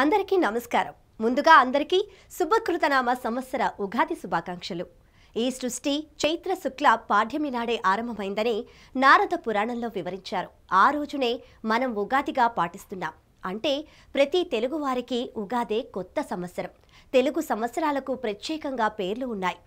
అందరికీ నమస్కారం ముందుగా అందరికీ శుభకృతనామ సంవత్సర ఉగాది శుభాకాంక్షలు ఈ సృష్టి చైత్ర శుక్ల పాఠ్యమి నాడే ఆరంభమైందని నారద పురాణంలో వివరించారు ఆ రోజునే మనం ఉగాదిగా పాటిస్తున్నాం అంటే ప్రతి తెలుగువారికి ఉగాదే కొత్త సంవత్సరం తెలుగు సంవత్సరాలకు ప్రత్యేకంగా పేర్లు ఉన్నాయి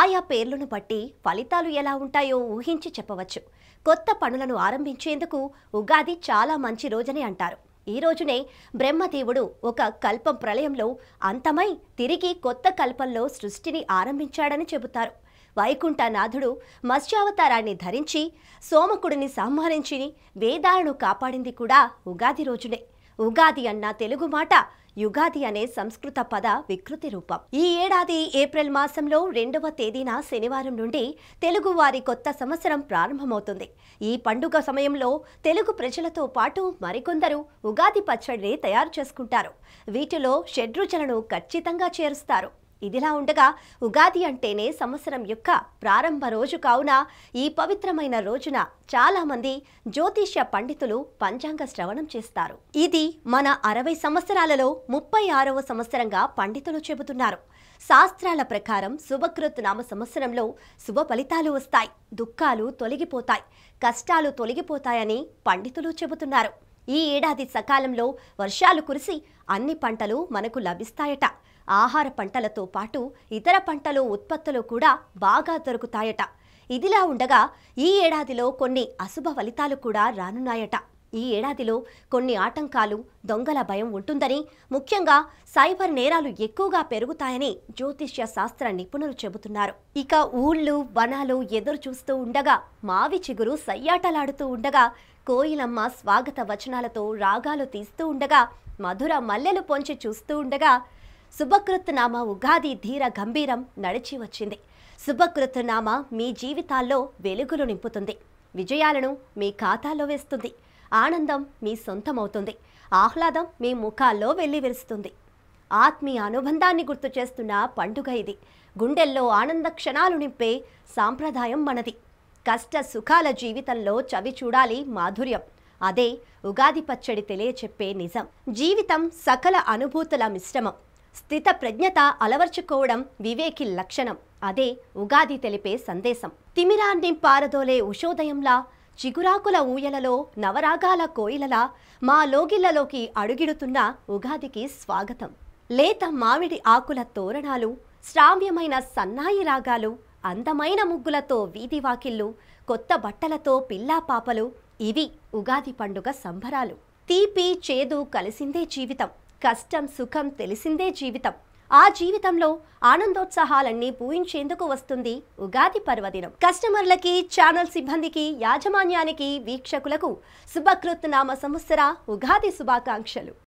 ఆయా పేర్లను బట్టి ఫలితాలు ఎలా ఉంటాయో ఊహించి చెప్పవచ్చు కొత్త పనులను ఆరంభించేందుకు ఉగాది చాలా మంచి రోజని అంటారు ఈ రోజునే బ్రహ్మదేవుడు ఒక కల్పం ప్రళయంలో అంతమై తిరిగి కొత్త కల్పంలో సృష్టిని ఆరంభించాడని చెబుతారు వైకుంఠనాథుడు మత్స్యావతారాన్ని ధరించి సోమకుడిని సంహరించి వేదాలను కాపాడింది కూడా ఉగాది రోజునే ఉగాది అన్న తెలుగు మాట యుగాది అనే సంస్కృత పద వికృతి రూపం ఈ ఏడాది ఏప్రిల్ మాసంలో రెండవ తేదీన శనివారం నుండి తెలుగు వారి కొత్త సంవత్సరం ప్రారంభమవుతుంది ఈ పండుగ సమయంలో తెలుగు ప్రజలతో పాటు మరికొందరు ఉగాది పచ్చడిని తయారు చేసుకుంటారు వీటిలో షడ్రుచులను ఖచ్చితంగా చేరుస్తారు ఇదిలా ఉండగా ఉగాది అంటేనే సంవత్సరం యొక్క ప్రారంభ రోజు కావున ఈ పవిత్రమైన రోజున చాలామంది జ్యోతిష్య పండితులు పంచాంగ శ్రవణం చేస్తారు ఇది మన అరవై సంవత్సరాలలో ముప్పై ఆరవ సంవత్సరంగా పండితులు చెబుతున్నారు శాస్త్రాల ప్రకారం శుభకృత్ నామ సంవత్సరంలో శుభ ఫలితాలు వస్తాయి దుఃఖాలు తొలగిపోతాయి కష్టాలు తొలగిపోతాయని పండితులు చెబుతున్నారు ఈ ఏడాది సకాలంలో వర్షాలు కురిసి అన్ని పంటలు మనకు లభిస్తాయట ఆహార పంటలతో పాటు ఇతర పంటలు ఉత్పత్తులు కూడా బాగా దొరుకుతాయట ఇదిలా ఉండగా ఈ ఏడాదిలో కొన్ని అశుభ ఫలితాలు కూడా రానున్నాయట ఈ ఏడాదిలో కొన్ని ఆటంకాలు దొంగల భయం ఉంటుందని ముఖ్యంగా సైబర్ నేరాలు ఎక్కువగా పెరుగుతాయని జ్యోతిష్య శాస్త్ర నిపుణులు చెబుతున్నారు ఇక ఊళ్ళు వనాలు ఎదురు చూస్తూ ఉండగా మావి చిగురు సయ్యాటలాడుతూ ఉండగా కోయిలమ్మ స్వాగత వచనాలతో రాగాలు తీస్తూ ఉండగా మధుర మల్లెలు పొంచి చూస్తూ ఉండగా శుభకృత్నామ ఉగాది ధీర గంభీరం నడిచి వచ్చింది శుభకృత్నామ మీ జీవితాల్లో వెలుగులు నింపుతుంది విజయాలను మీ ఖాతాలో వేస్తుంది ఆనందం మీ సొంతమవుతుంది ఆహ్లాదం మీ ముఖాల్లో వెల్లివిరుస్తుంది ఆత్మీయ అనుబంధాన్ని గుర్తు చేస్తున్న పండుగ ఇది గుండెల్లో ఆనంద క్షణాలు నింపే సాంప్రదాయం మనది కష్ట సుఖాల జీవితంలో చవి చూడాలి మాధుర్యం అదే ఉగాది పచ్చడి తెలియచెప్పే నిజం జీవితం సకల అనుభూతుల మిశ్రమం స్థిత ప్రజ్ఞత అలవర్చుకోవడం వివేకి లక్షణం అదే ఉగాది తెలిపే సందేశం తిమిరాన్ని పారదోలే ఉషోదయంలా చిగురాకుల ఊయలలో నవరాగాల కోయిలలా మా లోగిళ్లలోకి అడుగిడుతున్న ఉగాదికి స్వాగతం లేత మామిడి ఆకుల తోరణాలు శ్రావ్యమైన సన్నాయి రాగాలు అందమైన ముగ్గులతో వాకిళ్ళు కొత్త బట్టలతో పిల్లా పాపలు ఇవి ఉగాది పండుగ సంబరాలు తీపి చేదు కలిసిందే జీవితం కష్టం సుఖం తెలిసిందే జీవితం ఆ జీవితంలో ఆనందోత్సాహాలన్నీ పూయించేందుకు వస్తుంది ఉగాది పర్వదినం కస్టమర్లకి ఛానల్ సిబ్బందికి యాజమాన్యానికి వీక్షకులకు శుభకృత్ నామ సంవత్సర ఉగాది శుభాకాంక్షలు